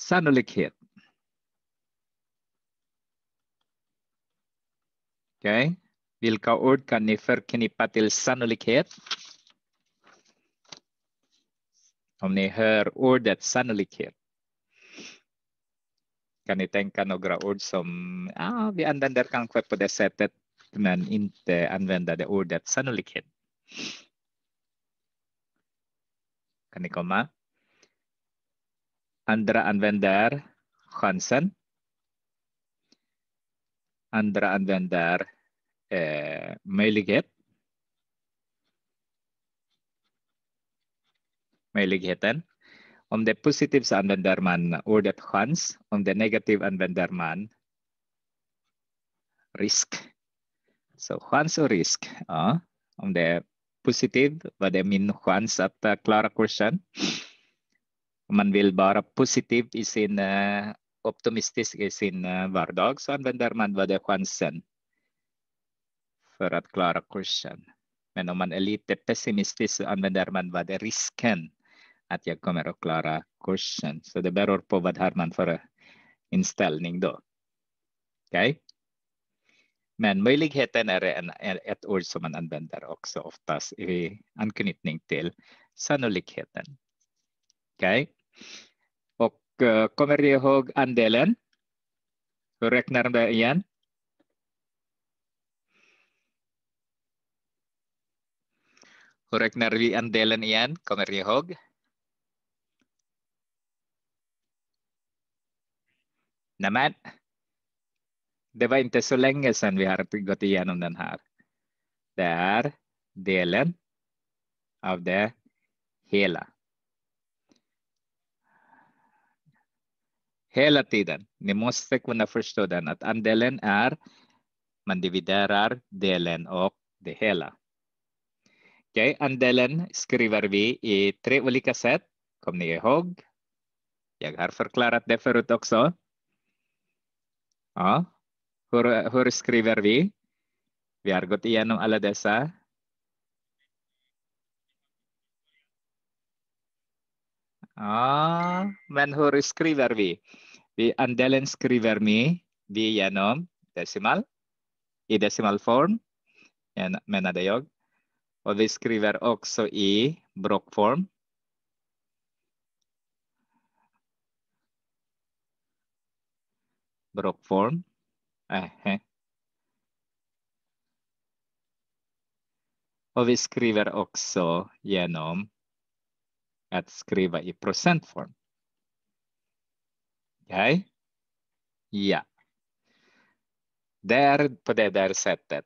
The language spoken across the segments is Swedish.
sannolikhet. Okay. Vilka ord kan ni förknippa till sannolikhet? Om ni hör ordet sannolikhet. Kan ni tänka några ord som ah, vi använder kanske på det sättet men inte använda det ordet sannolikhet? Kan ni komma? andra använder chansen. Andra använder eh, möjlighet. Möjligheten. Om det är positivt så använder man ordet chans. Om det är negativt använder man risk. Så chans och risk. Ja. Om det är positivt, vad är min chans att eh, klara kursen? Om man vill vara positiv i sin, uh, optimistisk i sin uh, vardag så använder man både chansen för att klara kursen. Men om man är lite pessimistisk så använder man vad är risken att jag kommer att klara kursen. Så det beror på vad har man för inställning då. Okay? Men möjligheten är, en, ett ord som man använder också oftast i anknytning till sannolikheten. Okay? Och eh, kommer ni ihåg andelen? Hur räknar du igen? Hur räknar vi andelen igen? Kommer ni ihåg? Nämen, det var inte så länge sedan vi har gått igenom den här. Det är delen av det hela. hela tiden. Ni måste kunna förstå den, att andelen är, man dividerar delen och det hela. okay, andelen skriver vi i tre olika sätt. Kom ni ihåg? Jag har förklarat det förut också. Ja. Hur, hur skriver vi? Vi har gått igenom alla dessa Ah, men hur skriver vi? Vi andelen skriver vi genom decimal i decimalform. En, menade jag. Och vi skriver också i blockform. Brockform. Och vi skriver också genom att skriva i procentform. Okej? Okay. Ja. Det är på det där sättet.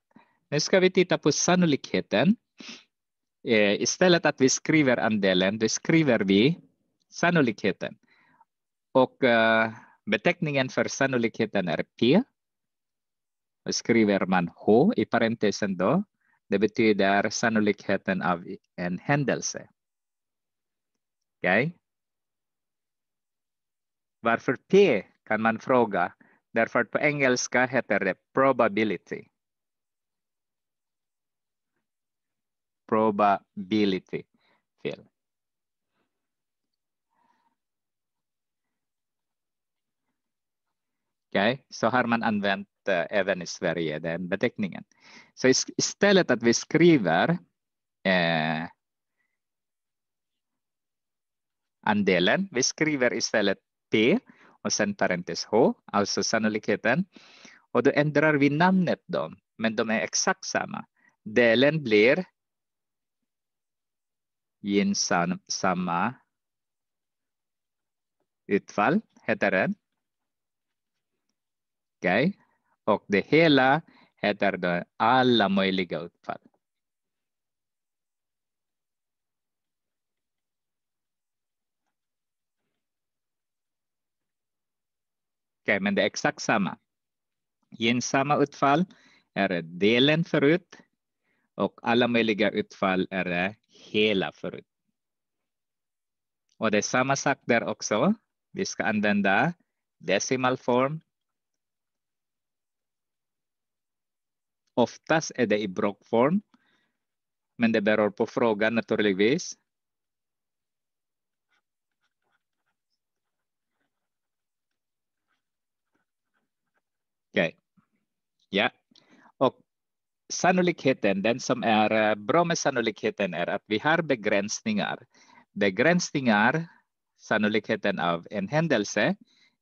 Nu ska vi titta på sannolikheten. Eh, istället att vi skriver andelen, då skriver vi sannolikheten. Och eh, beteckningen för sannolikheten är P. Då skriver man H i parentesen då. Det betyder sannolikheten av en händelse. Okay? Varför P kan man fråga, därför på engelska heter det probability. Probability. Fel. Okay? Så har man använt uh, även i Sverige den beteckningen. Så istället att vi skriver eh, andelen. Vi skriver istället P och sen parentes H, alltså sannolikheten. Och då ändrar vi namnet dem, men de är exakt samma. Delen blir gynnsamma utfall, heter den. Okej, okay. och det hela heter då alla möjliga utfall. okay, men det är exakt samma. Gynnsamma utfall är delen förut och alla möjliga utfall är hela förut. Och det är samma sak där också. Vi ska använda decimalform. Oftast är det i blockform, men det beror på frågan naturligtvis. Ja, och sannolikheten, den som är eh, bra med sannolikheten är att vi har begränsningar. Begränsningar, sannolikheten av en händelse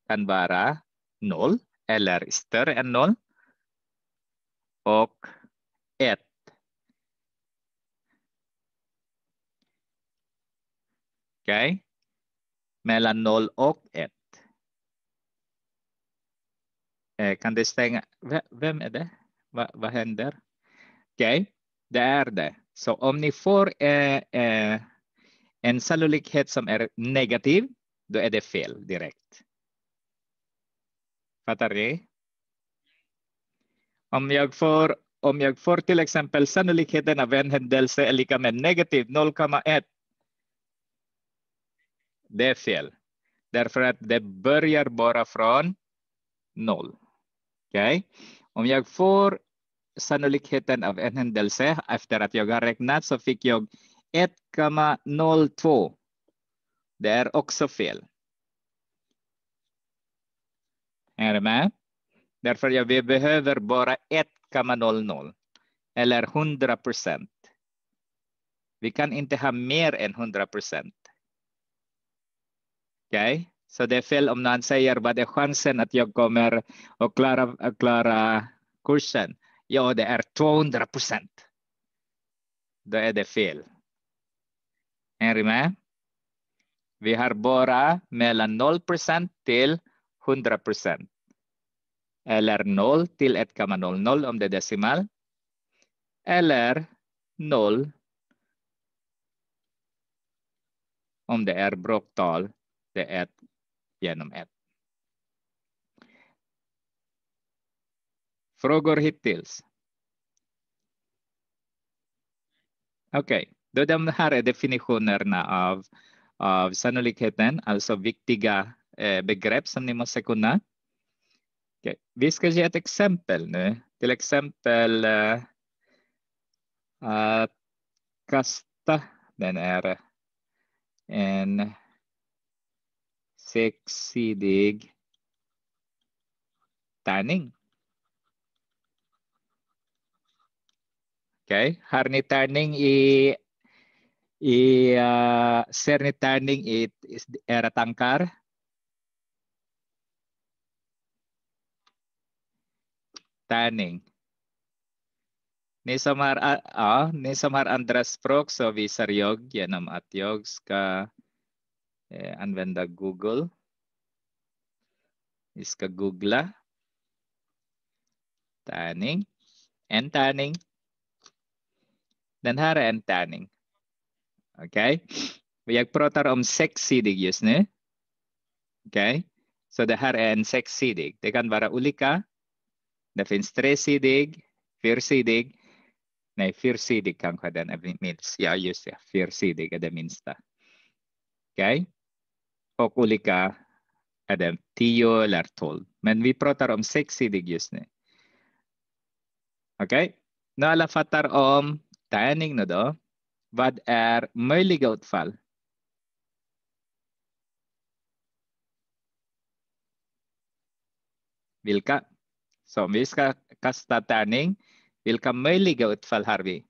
kan vara noll eller större än noll. Och ett. Okej, okay. mellan noll och ett. Eh, kan du stänga? Vem är det? Va, vad händer? Okej, okay. det är det. Så om ni får eh, eh, en sannolikhet som är negativ, då är det fel direkt. Fattar ni? Om jag får, om jag får till exempel sannolikheten av en händelse är lika med negativ 0,1. Det är fel. Därför att det börjar bara från noll. Okay? Om jag får sannolikheten av en händelse efter att jag har räknat så fick jag 1,02. Det är också fel. Är du med? Därför jag, vi behöver bara 1,00 eller 100 procent. Vi kan inte ha mer än 100 procent. Okej? Okay? Så det är fel om någon säger vad är chansen att jag kommer att klara, att klara kursen? Ja, det är 200 procent. Då är det fel. Är ni med? Vi har bara mellan 0 procent till 100 procent. Eller 0 till 1,00 om det är decimal. Eller 0 om det är bråktal, det är genom ett. Frågor hittills? Okej, okay. de här är definitionerna av, av sannolikheten, alltså viktiga eh, begrepp som ni måste kunna. Okay. Vi ska ge ett exempel nu, till exempel eh, att kasta, den är en Seksilig Taning. Okay? Harni Taning i i uh, ah, Sir ni it is era tangkar. Taning. Ni samar ah, ah ni samar andras prok so visaryog yanam atyog ka eh, använda Google. Vi ska googla tärning. En tärning. Den här är en tärning. Okej. Okay. Jag pratar om sexsidig just nu. Okej. Okay. Så det här är en sexsidig. Det kan vara olika. Det finns tresidig, fyrsidig. Nej, fyrsidig kanske den är minst. Ja, just det. Fyrsidig är det minsta. Okej. Okay. och olika är det 10 eller 12. Men vi pratar om sexsidig just nu. Okej, okay? nu alla fattar om tärning nu då. Vad är möjliga utfall? Vilka? Så om vi ska kasta tärning, vilka möjliga utfall har vi?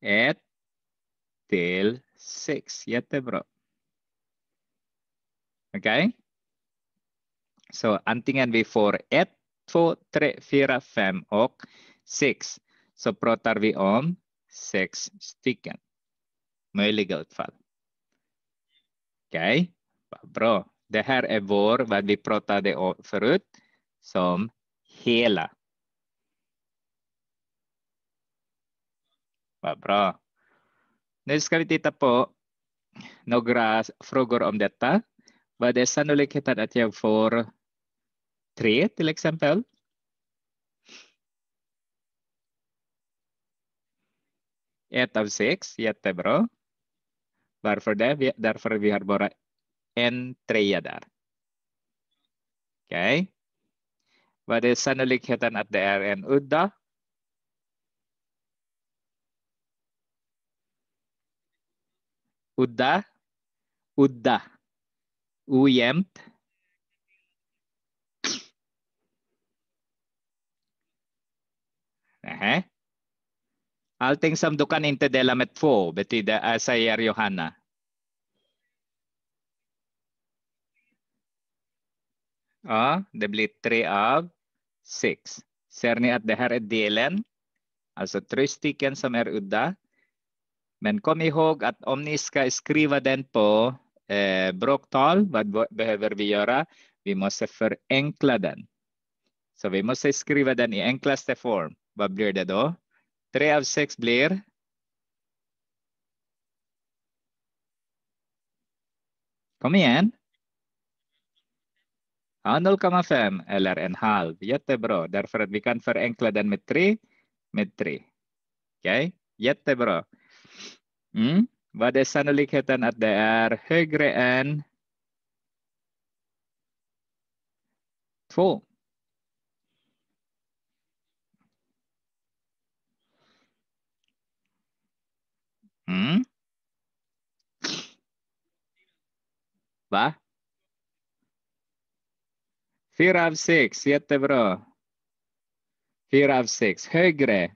Ett till 6. Jättebra. Okej? Okay? Så antingen vi får 1, 2, 3, 4, 5 och 6 så pratar vi om sex stycken möjliga utfall. Okej, okay. bra. Det här är vår, vad vi pratade om förut, som hela. Vad bra. Nu ska vi titta på några frågor om detta. Vad är sannolikheten att jag får tre till exempel? Ett av sex, jättebra. Varför det? Därför vi har bara en trea där. Okej. Okay. Vad är sannolikheten att det är en udda? Uda. Uda. Uyemt. Eh. Alting samdukan inte de 4 metfo, betida asayar Johanna. Ah, uh, de 3 av 6. Ser ni att det här tristi delen? samer tre udda. Men kom ihåg att om ni ska skriva den på eh, broktal vad behöver vi göra? Vi måste förenkla den. Så vi måste skriva den i enklaste form. Vad blir det då? 3 av 6 blir Kom igen. 0,5 eller en halv. Jättebra. Därför att vi kan förenkla den med 3. Med 3. Okej, okay? jättebra. Mm. Vad är sannolikheten att det är högre än 2? Mm. Va? Fyra av sex, jättebra. Fyra av sex, högre.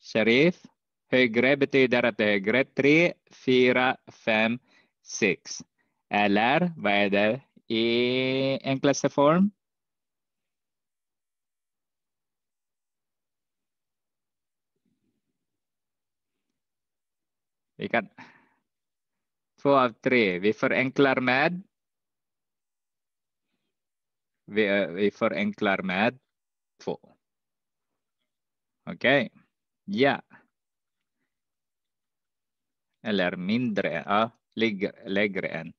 Sharif? Högre betyder att det är högre. Tre, fyra, fem, sex. Eller vad är det i enklaste form? Vi kan... Två av tre. Vi förenklar med... Vi, vi förenklar med två. Okej. Okay. Ja eller mindre, ja, lägre än.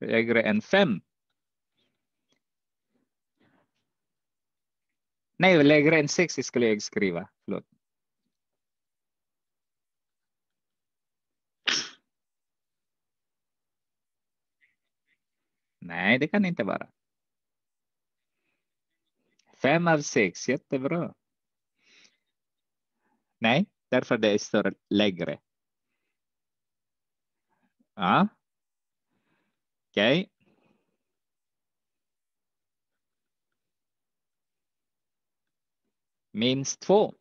Lägre än fem. Nej, lägre än sex skulle jag skriva. Förlåt. Nej, det kan inte vara. Fem av sex, jättebra. Nej, därför det står lägre. Ja. Okej. Okay. Minst två.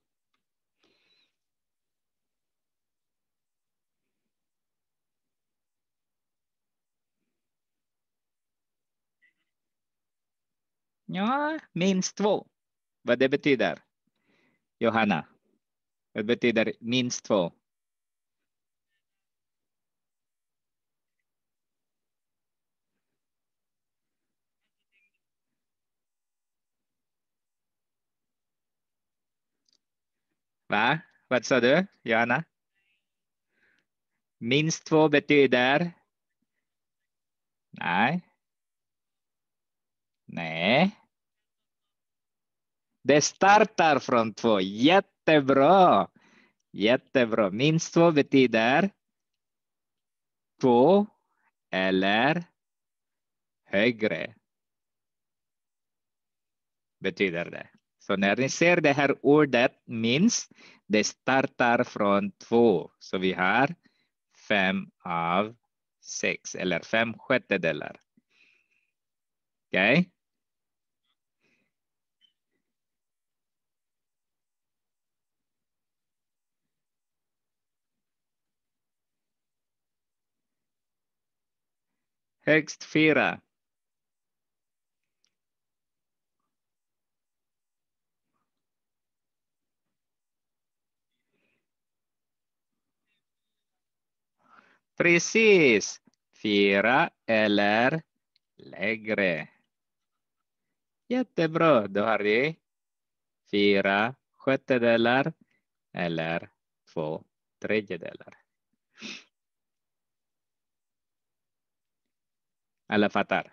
Ja, minst två. Vad det betyder, Johanna? Det betyder minst två. Va? Vad sa du, Johanna? Minst två betyder? Nej. Nej. Det startar från två. Jätte Jättebra! Jättebra. Minst två betyder två eller högre. Betyder det. Så när ni ser det här ordet minst, det startar från två. Så vi har fem av sex eller fem sjättedelar. Okej? Okay? Högst fyra. Precis. Fyra eller lägre. Jättebra. Då har vi fyra sjättedelar eller två tredjedelar. ala fatar.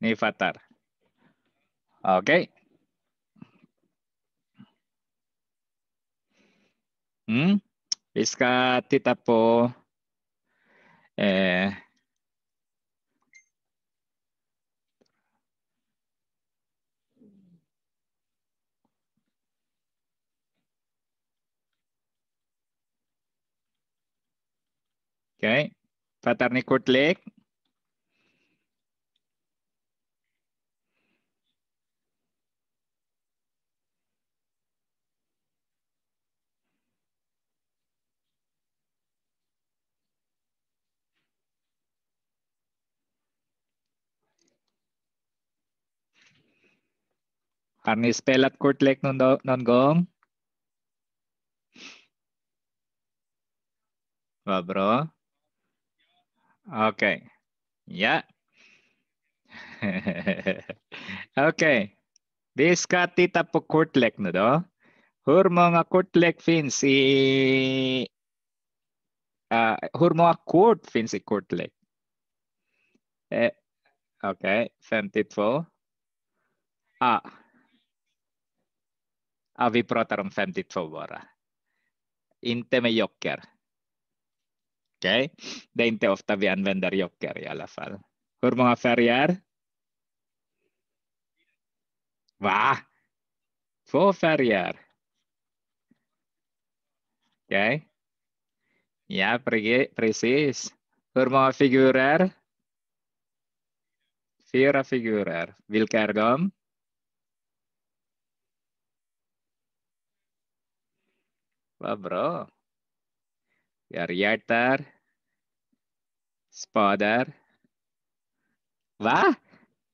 Ini fatar. Oke. Okay. Hmm? Visca po eh, Okay. Tatar ni Kurt Lake. Arnie spell at Kurt Lake nun, nun gong. Ba bro? Okay. Yeah. okay. Diska tita po kurtlek na do. Hur många kortlek finns i... Uh, hur många kort finns i kortlek? Eh, Okej, okay. 52. Ah. ah, vi pratar om 52 bara. Inte med joker. Okej, okay. det är inte ofta vi använder joker i alla fall. Hur många färger? Va? Två färger? Okej. Okay. Ja, precis. Hur många figurer? Fyra figurer. Vilka är de? Vad bra. Vi har hjärtar, spader. Va?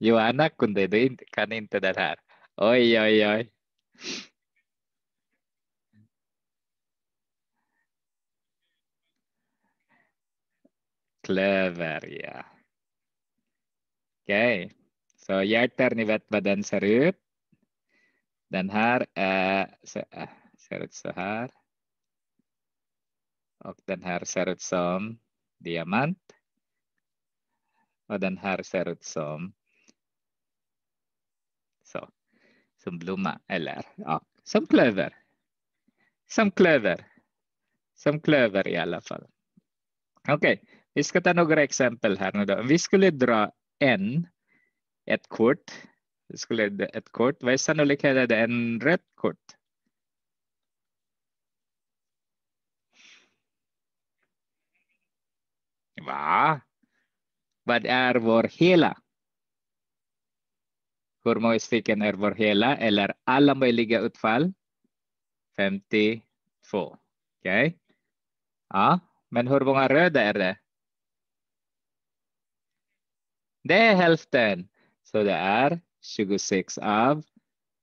Johanna, kunde du inte, kan inte det här? Oj, oj, oj. Klöver, ja. Okej, okay. så hjärter ni vet vad den ser ut. Den här är, äh, ser ut så här. Och den här ser ut som diamant. Och den här ser ut som så, som blomma eller ja, som klöver. Som klöver. Som klöver i alla fall. Okej, okay. vi ska ta några exempel här nu då. vi skulle dra en, ett kort, vi skulle ett kort, vad är sannolikheten det är en rött kort? Va? Vad är vår hela? Hur många stycken är vår hela eller alla möjliga utfall? 52. Okej. Okay. Ja, men hur många röda är det? Det är hälften. Så det är 26 av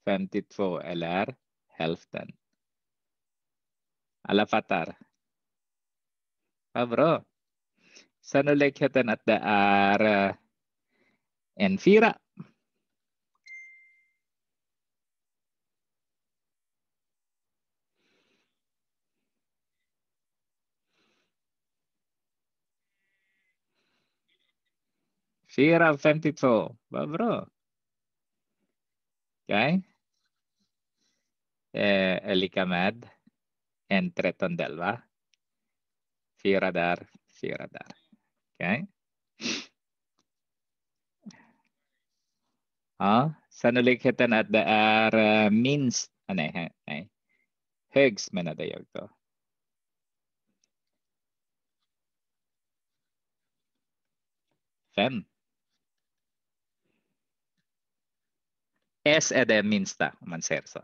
52 eller hälften. Alla fattar? Vad bra. Sannolikheten att det är eh, en fyra. Fyra av 52, vad bra. Okej. Okay. Eh, är lika med en trettondel, va? Fyra där, fyra där. Okay. Ah, sanulikhatan at the are uh, means anay anay. Hugs man adayog to. Fem. S at e means minsta man So.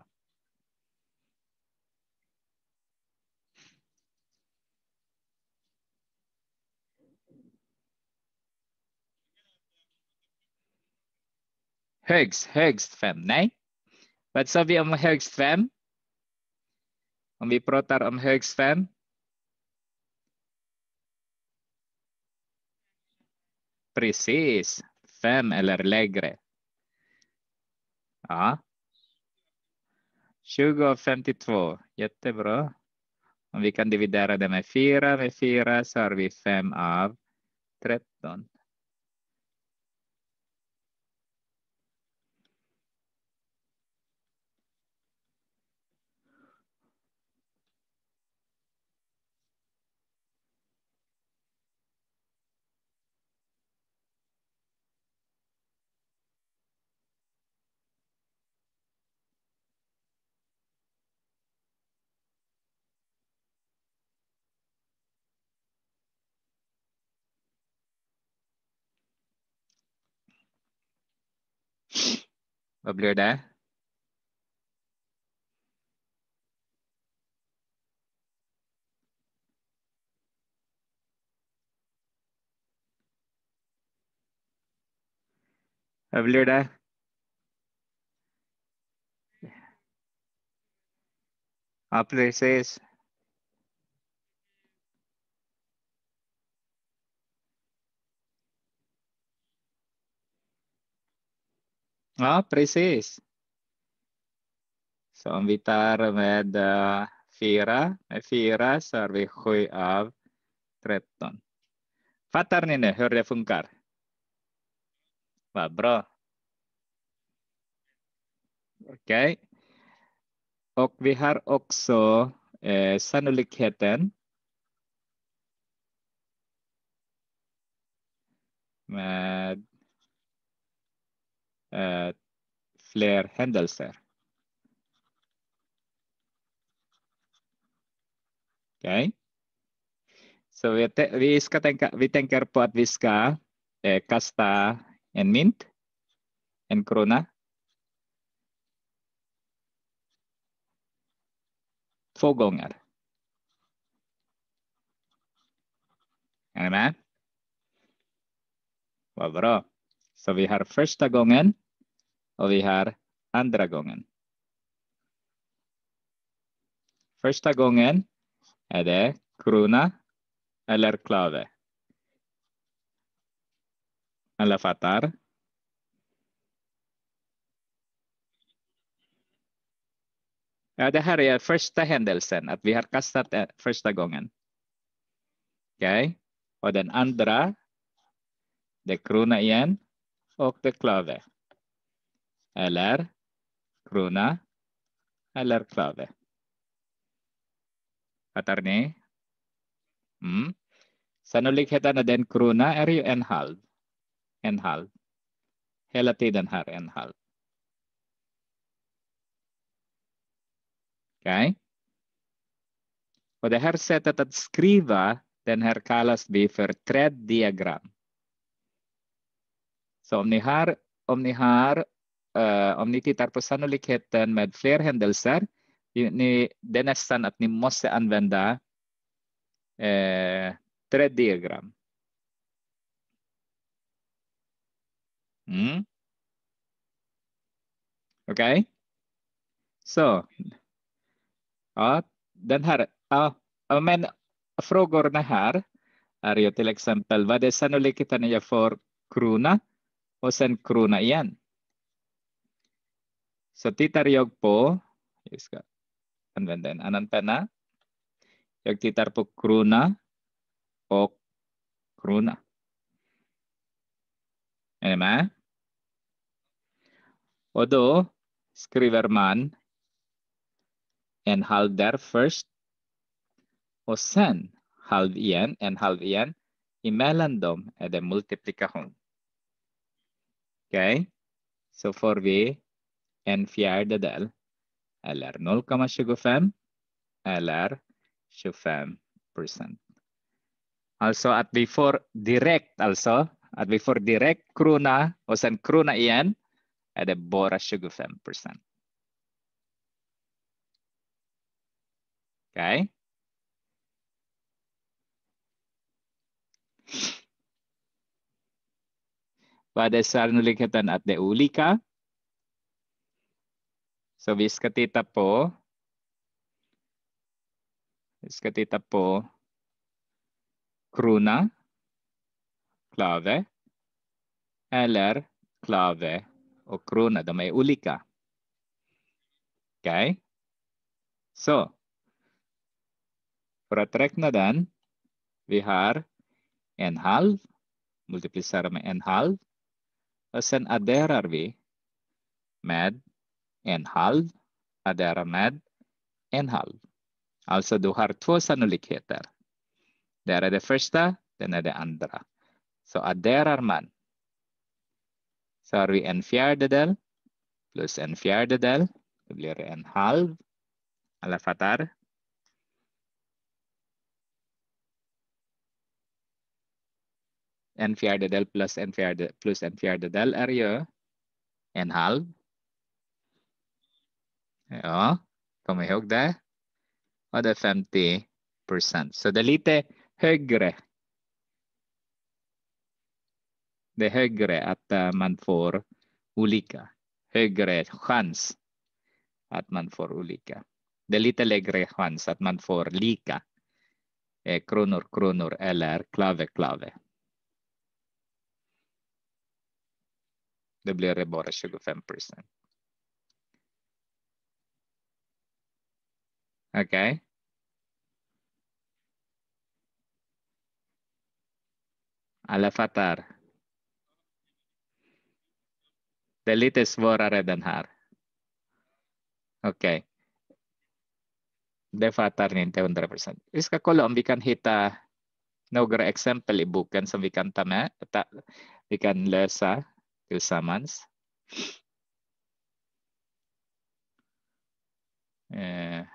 Högst, högst fem. Nej. Vad sa vi om högst fem? Om vi pratar om högst fem. Precis, fem eller lägre. Ja. 20 och 52, jättebra. Om vi kan dividera det med 4, med 4 så har vi 5 av 13. Over there. Over there. Up there says Ja, ah, precis. Så om vi tar med uh, fyra, med fyra så har vi sju av tretton. Fattar ni nu hur det funkar? Vad bra. Okej. Okay. Och vi har också eh, sannolikheten. Med Eh, fler händelser. Okej. Okay. Så vi, vi, ska tänka, vi tänker på att vi ska eh, kasta en mynt, en krona. Två gånger. Är ni med? Vad bra. Så vi har första gången och vi har andra gången. Första gången är det krona eller klave. Alla fattar? Ja, det här är första händelsen, att vi har kastat första gången. Okej, okay. och den andra, det är krona igen och det är klave eller krona eller klave. Fattar ni? Mm. Sannolikheten att den krona är ju en halv. En halv. Hela tiden här en halv. Okej? Okay. Och det här sättet att skriva den här kallas vi för träddiagram. Så om ni har, om ni har Eh, om ni tittar på sannolikheten med fler händelser ni, det är nästan att ni måste använda eh, diagram. Mm. Okej. Okay. Så. Ja, den här. Ja, men frågorna här är ju till exempel vad är sannolikheten jag får krona och sen krona igen. So theta yok po, yes ka. Anvenden anantana. Yok theta po kruna ok kruna. Odo, scriver man and hold Halder first o sen hold yan and hold yan imelandom at the det multiplikation. okay? So for vi en del. eller 0,25 eller 25 percent. Alltså att vi får direkt, alltså att vi får direkt krona och sen krona igen är det bara 25 procent. Okej. Okay. Vad är sannolikheten att det är olika? Så vi ska titta på vi ska titta på krona, klave eller klave och krona. De är olika. Okej? Okay. Så för att räkna den, vi har en halv, multiplicerar med en halv och sen adderar vi med en halv är med en halv. Alltså du har två sannolikheter. Det är det första, den är det andra. Så adderar man. Så har vi en fjärdedel plus en fjärdedel. Det blir en halv. Alla fattar? En fjärdedel plus en fjärdedel plus en fjärdedel är ju en halv. Ja, kom ihåg det. Och det är 50 procent. Så det är lite högre. Det är högre att eh, man får olika. Högre chans att man får olika. Det är lite lägre chans att man får lika. Eh, kronor, kronor eller klave, klave. Det blir bara 25 procent. Okay. Alafatar. The latest vorare than har. Okay. Defatar ninte 100%. Iska kolom vi hitta några example i boken som vi kan ta med. Ta, vi kan lösa tillsammans. Eh.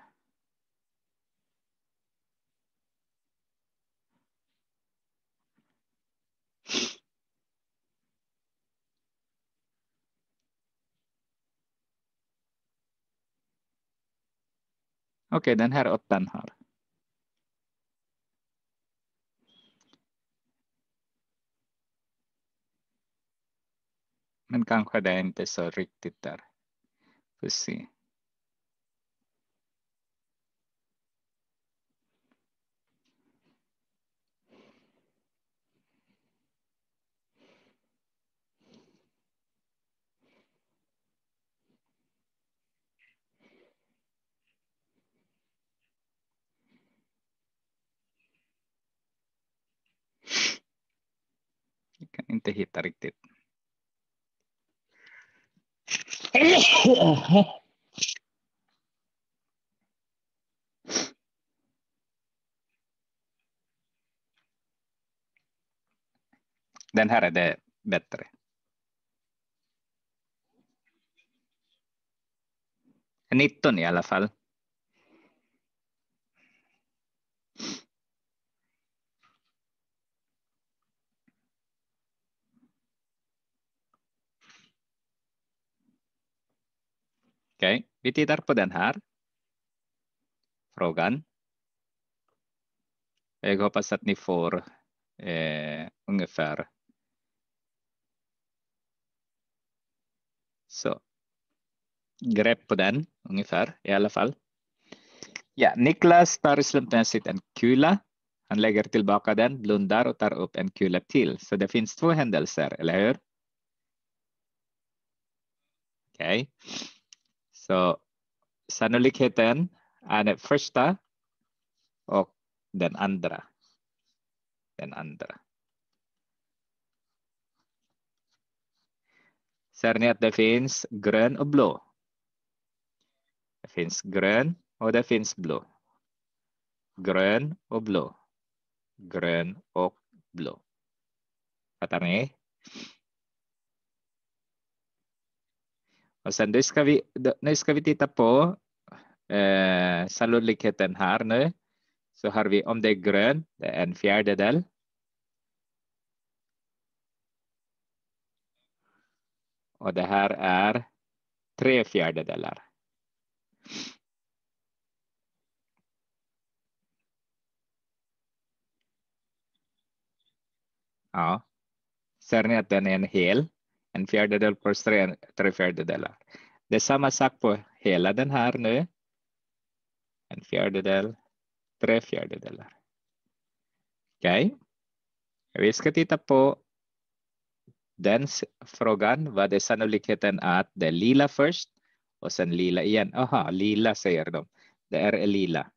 Okej, den här åttan har. Men kanske det är inte så riktigt där. Får se. Jag kan inte hitta riktigt. Den här är det bättre. 19 i alla fall. Okej, okay. vi tittar på den här frågan. Jag hoppas att ni får eh, ungefär så grepp på den ungefär i alla fall. Ja, Niklas tar slumpmässigt en kula. Han lägger tillbaka den, blundar och tar upp en kula till. Så det finns två händelser, eller hur? Okej. Okay. So, sanolikheten and first ta og den andra. Den andra. Ser ni att det finns grön och blå? Det finns grön och det finns blå. Grön och blå. Grön och blå. Fattar ni? Och sen det ska vi, nu ska vi titta på eh, sannolikheten här nu. Så har vi om det är grön, det är en fjärdedel. Och det här är tre fjärdedelar. Ja. Ser ni att den är en hel? en fjärdedel plus tre, tre fjärdedelar. Det är samma sak på hela den här nu. En fjärdedel, tre fjärdedelar. Okej. Okay. Vi ska titta på den frågan. Vad är sannolikheten att det är lila först och sen lila igen? Aha, lila säger de. Det är lila.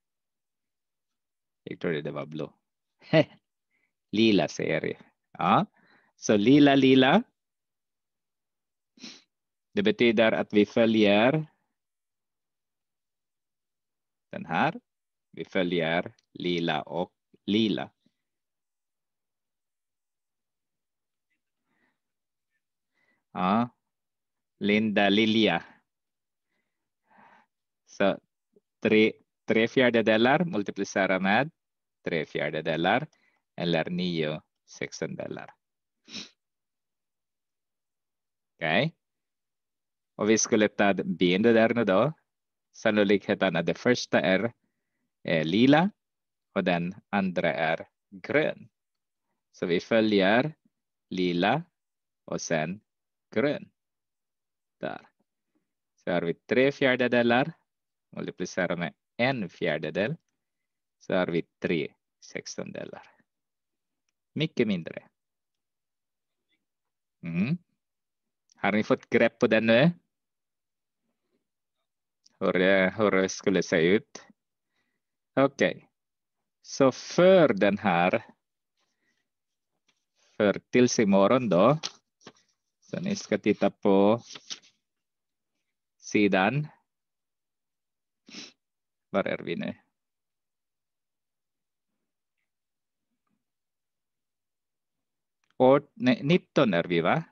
Jag trodde det var blå. lila säger jag. Ja. Så lila, lila. Det betyder att vi följer den här. Vi följer lila och lila. Ja. Linda Lilja. Så tre, tre fjärdedelar multiplicera med tre fjärdedelar eller nio sextondelar. Okej. Okay. Och vi skulle ta B där nu då. Sannolikheten att det första är, är eh, lila och den andra är grön. Så vi följer lila och sen grön. Där. Så har vi tre fjärdedelar. Multiplicerar med en fjärdedel. Så har vi tre sextondelar. Mycket mindre. Mm. Har ni fått grepp på den nu? hur det, hur det skulle se ut. Okej, okay. så för den här, för tills imorgon då, så ni ska titta på sidan. Var är vi nu? Och, 19 är vi va?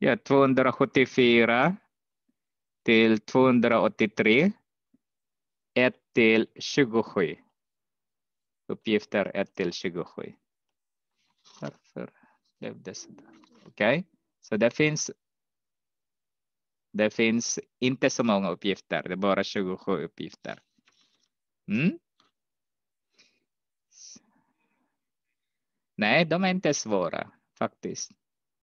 Ja, 274 till 283. 1 till 27. Uppgifter 1 till 27. Varför blev det så? Okej, okay. så det finns det finns inte så många uppgifter, det är bara 27 uppgifter. Mm? Nej, de är inte svåra faktiskt.